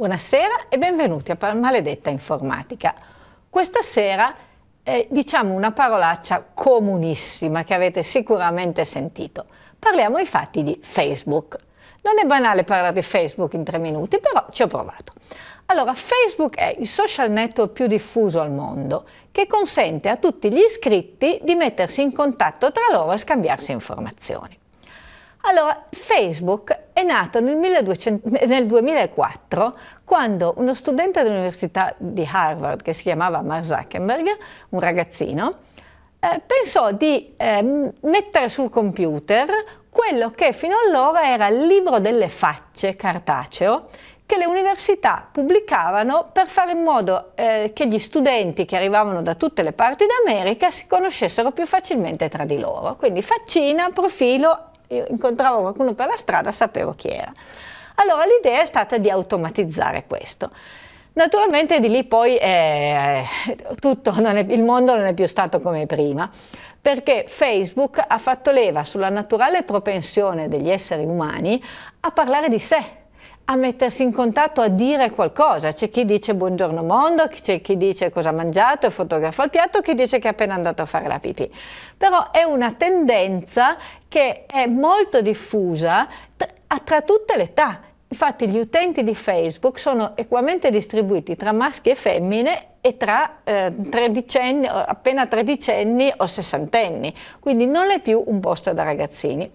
Buonasera e benvenuti a Maledetta Informatica. Questa sera eh, diciamo una parolaccia comunissima che avete sicuramente sentito. Parliamo infatti di Facebook. Non è banale parlare di Facebook in tre minuti, però ci ho provato. Allora, Facebook è il social network più diffuso al mondo, che consente a tutti gli iscritti di mettersi in contatto tra loro e scambiarsi informazioni. Allora, Facebook è nato nel, 1200, eh, nel 2004 quando uno studente dell'università di Harvard che si chiamava Mark Zuckerberg, un ragazzino, eh, pensò di eh, mettere sul computer quello che fino allora era il libro delle facce cartaceo che le università pubblicavano per fare in modo eh, che gli studenti che arrivavano da tutte le parti d'America si conoscessero più facilmente tra di loro. Quindi faccina, profilo, io incontravo qualcuno per la strada, sapevo chi era. Allora l'idea è stata di automatizzare questo. Naturalmente di lì poi eh, tutto, è, il mondo non è più stato come prima, perché Facebook ha fatto leva sulla naturale propensione degli esseri umani a parlare di sé, a mettersi in contatto, a dire qualcosa. C'è chi dice buongiorno mondo, c'è chi dice cosa ha mangiato e fotografa il piatto, chi dice che è appena andato a fare la pipì. Però è una tendenza che è molto diffusa tra tutte le età. Infatti gli utenti di Facebook sono equamente distribuiti tra maschi e femmine e tra eh, tredicenni, appena tredicenni o sessantenni, quindi non è più un posto da ragazzini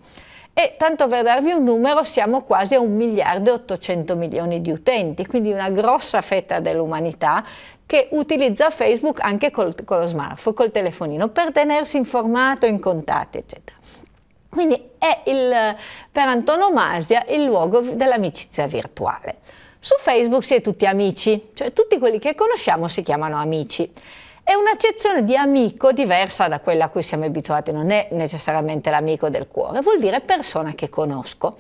e tanto per darvi un numero siamo quasi a 1 miliardo e 800 milioni di utenti, quindi una grossa fetta dell'umanità che utilizza Facebook anche col, con lo smartphone, col telefonino, per tenersi informato, in contatti, eccetera. Quindi è il, per antonomasia il luogo dell'amicizia virtuale. Su Facebook si è tutti amici, cioè tutti quelli che conosciamo si chiamano amici è un'accezione di amico diversa da quella a cui siamo abituati, non è necessariamente l'amico del cuore, vuol dire persona che conosco.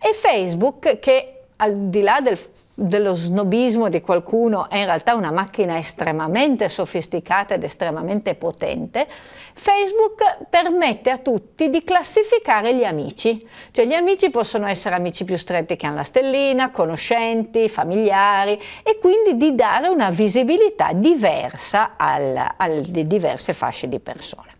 E Facebook, che al di là del, dello snobismo di qualcuno, è in realtà una macchina estremamente sofisticata ed estremamente potente, Facebook permette a tutti di classificare gli amici. Cioè gli amici possono essere amici più stretti che hanno la stellina, conoscenti, familiari e quindi di dare una visibilità diversa alle diverse fasce di persone.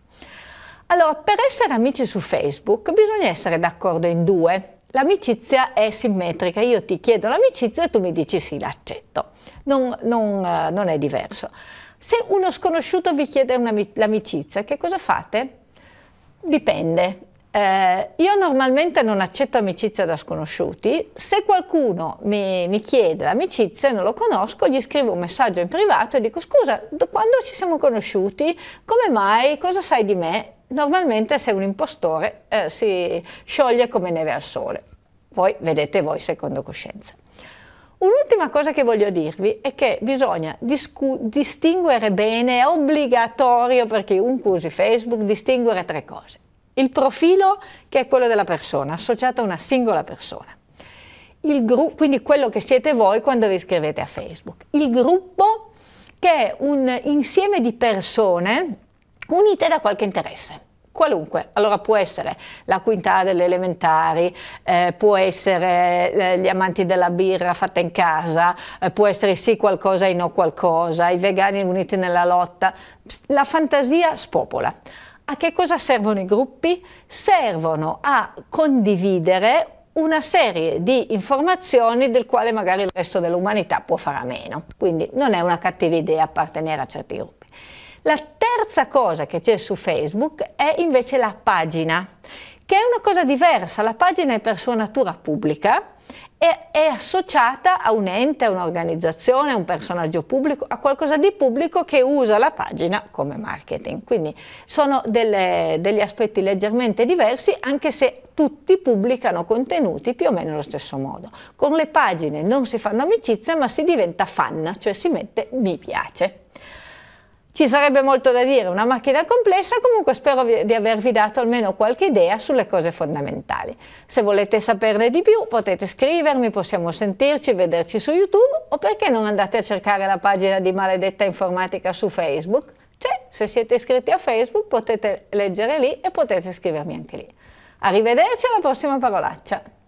Allora, per essere amici su Facebook bisogna essere d'accordo in due, l'amicizia è simmetrica, io ti chiedo l'amicizia e tu mi dici sì, l'accetto, non, non, uh, non è diverso. Se uno sconosciuto vi chiede l'amicizia, che cosa fate? Dipende. Eh, io normalmente non accetto amicizia da sconosciuti, se qualcuno mi, mi chiede l'amicizia e non lo conosco, gli scrivo un messaggio in privato e dico scusa, quando ci siamo conosciuti, come mai, cosa sai di me? normalmente se un impostore eh, si scioglie come neve al sole. Poi vedete voi secondo coscienza. Un'ultima cosa che voglio dirvi è che bisogna distinguere bene, è obbligatorio per chiunque usi Facebook distinguere tre cose. Il profilo, che è quello della persona, associato a una singola persona. Il gruppo, quindi quello che siete voi quando vi iscrivete a Facebook. Il gruppo, che è un insieme di persone, unite da qualche interesse qualunque. Allora può essere la quintà delle elementari, eh, può essere eh, gli amanti della birra fatta in casa, eh, può essere sì qualcosa e no qualcosa, i vegani uniti nella lotta. La fantasia spopola. A che cosa servono i gruppi? Servono a condividere una serie di informazioni del quale magari il resto dell'umanità può fare a meno. Quindi non è una cattiva idea appartenere a certi gruppi. La terza cosa che c'è su Facebook è invece la pagina, che è una cosa diversa. La pagina è per sua natura pubblica e è associata a un ente, a un'organizzazione, a un personaggio pubblico, a qualcosa di pubblico che usa la pagina come marketing. Quindi sono delle, degli aspetti leggermente diversi, anche se tutti pubblicano contenuti più o meno allo stesso modo. Con le pagine non si fanno amicizia, ma si diventa fan, cioè si mette mi piace. Ci sarebbe molto da dire, una macchina complessa, comunque spero di avervi dato almeno qualche idea sulle cose fondamentali. Se volete saperne di più potete scrivermi, possiamo sentirci, vederci su YouTube o perché non andate a cercare la pagina di Maledetta Informatica su Facebook? Cioè, se siete iscritti a Facebook potete leggere lì e potete scrivermi anche lì. Arrivederci alla prossima parolaccia!